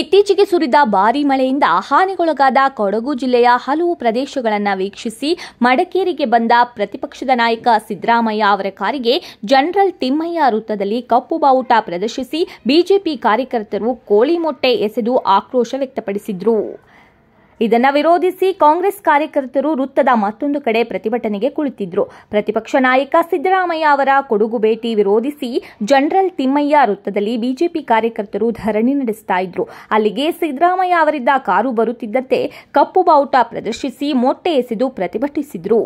ಇತ್ತೀಚೆಗೆ ಸುರಿದ ಭಾರೀ ಮಳೆಯಿಂದ ಹಾನಿಗೊಳಗಾದ ಕೊಡಗು ಜಿಲ್ಲೆಯ ಹಲವು ಪ್ರದೇಶಗಳನ್ನು ವೀಕ್ಷಿಸಿ ಮಡಕೇರಿಗೆ ಬಂದ ಪ್ರತಿಪಕ್ಷದ ನಾಯಕ ಸಿದ್ದರಾಮಯ್ಯ ಅವರ ಕಾರಿಗೆ ಜನರಲ್ ತಿಮ್ಮಯ್ಯ ವೃತ್ತದಲ್ಲಿ ಕಪ್ಪು ಬಾವುಟ ಪ್ರದರ್ಶಿಸಿ ಬಿಜೆಪಿ ಕಾರ್ಯಕರ್ತರು ಕೋಳಿ ಮೊಟ್ಟೆ ಎಸೆದು ಆಕ್ರೋಶ ವ್ಯಕ್ತಪಡಿಸಿದ್ರು ಇದನ್ನ ವಿರೋಧಿಸಿ ಕಾಂಗ್ರೆಸ್ ಕಾರ್ಯಕರ್ತರು ವೃತ್ತದ ಮತ್ತೊಂದು ಕಡೆ ಪ್ರತಿಭಟನೆಗೆ ಕುಳಿತಿದ್ರು ಪ್ರತಿಪಕ್ಷ ನಾಯಕ ಸಿದ್ದರಾಮಯ್ಯ ಅವರ ಕೊಡುಗು ಭೇಟಿ ವಿರೋಧಿಸಿ ಜನರಲ್ ತಿಮ್ಮಯ್ಯ ವೃತ್ತದಲ್ಲಿ ಬಿಜೆಪಿ ಕಾರ್ಯಕರ್ತರು ಧರಣಿ ನಡೆಸ್ತಾ ಇದ್ರು ಅಲ್ಲಿಗೆ ಸಿದ್ದರಾಮಯ್ಯ ಅವರಿದ್ದ ಕಾರು ಬರುತ್ತಿದ್ದಂತೆ ಕಪ್ಪು ಬಾವುಟ ಪ್ರದರ್ಶಿಸಿ ಮೊಟ್ಟೆ ಎಸೆದು ಪ್ರತಿಭಟಿಸಿದ್ರು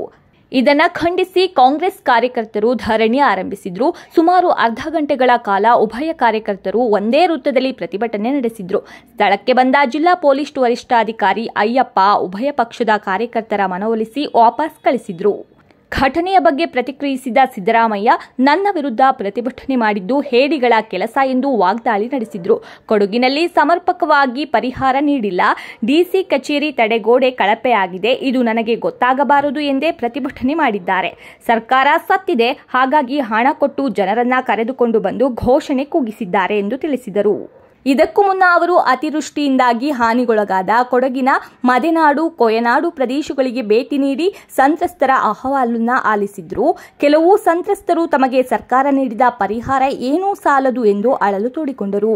ಇದನ್ನ ಖಂಡಿಸಿ ಕಾಂಗ್ರೆಸ್ ಕಾರ್ಯಕರ್ತರು ಧರಣಿ ಆರಂಭಿಸಿದ್ರು ಸುಮಾರು ಅರ್ಧ ಗಂಟೆಗಳ ಕಾಲ ಉಭಯ ಕಾರ್ಯಕರ್ತರು ಒಂದೇ ವೃತ್ತದಲ್ಲಿ ಪ್ರತಿಭಟನೆ ನಡೆಸಿದ್ರು ಸ್ಥಳಕ್ಕೆ ಬಂದ ಜಿಲ್ಲಾ ಪೊಲೀಸ್ ವರಿಷ್ಠಾಧಿಕಾರಿ ಅಯ್ಯಪ್ಪ ಉಭಯ ಪಕ್ಷದ ಕಾರ್ಯಕರ್ತರ ಮನವೊಲಿಸಿ ವಾಪಸ್ ಕಳಿಸಿದ್ರು ಘಟನೆಯ ಬಗ್ಗೆ ಪ್ರತಿಕ್ರಿಯಿಸಿದ ಸಿದ್ದರಾಮಯ್ಯ ನನ್ನ ವಿರುದ್ಧ ಪ್ರತಿಭಟನೆ ಮಾಡಿದ್ದು ಹೇಡಿಗಳ ಕೆಲಸ ಎಂದು ವಾಗ್ದಾಳಿ ನಡೆಸಿದರು ಕೊಡಗಿನಲ್ಲಿ ಸಮರ್ಪಕವಾಗಿ ಪರಿಹಾರ ನೀಡಿಲ್ಲ ಡಿಸಿ ಕಚೇರಿ ತಡೆಗೋಡೆ ಕಳಪೆಯಾಗಿದೆ ಇದು ನನಗೆ ಗೊತ್ತಾಗಬಾರದು ಎಂದೇ ಪ್ರತಿಭಟನೆ ಮಾಡಿದ್ದಾರೆ ಸರ್ಕಾರ ಸತ್ತಿದೆ ಹಾಗಾಗಿ ಹಣ ಕೊಟ್ಟು ಜನರನ್ನ ಕರೆದುಕೊಂಡು ಬಂದು ಘೋಷಣೆ ಕೂಗಿಸಿದ್ದಾರೆ ಎಂದು ತಿಳಿಸಿದರು ಇದಕ್ಕೂ ಮುನ್ನ ಅವರು ಅತಿವೃಷ್ಟಿಯಿಂದಾಗಿ ಹಾನಿಗೊಳಗಾದ ಕೊಡಗಿನ ಮದೆನಾಡು ಕೊಯನಾಡು ಪ್ರದೇಶಗಳಿಗೆ ಭೇಟಿ ನೀಡಿ ಸಂತ್ರಸ್ತರ ಅಹವಾಲನ್ನ ಆಲಿಸಿದ್ರು ಕೆಲವು ಸಂತ್ರಸ್ತರು ತಮಗೆ ಸರ್ಕಾರ ನೀಡಿದ ಪರಿಹಾರ ಏನೂ ಸಾಲದು ಎಂದು ಅಳಲು ತೋಡಿಕೊಂಡರು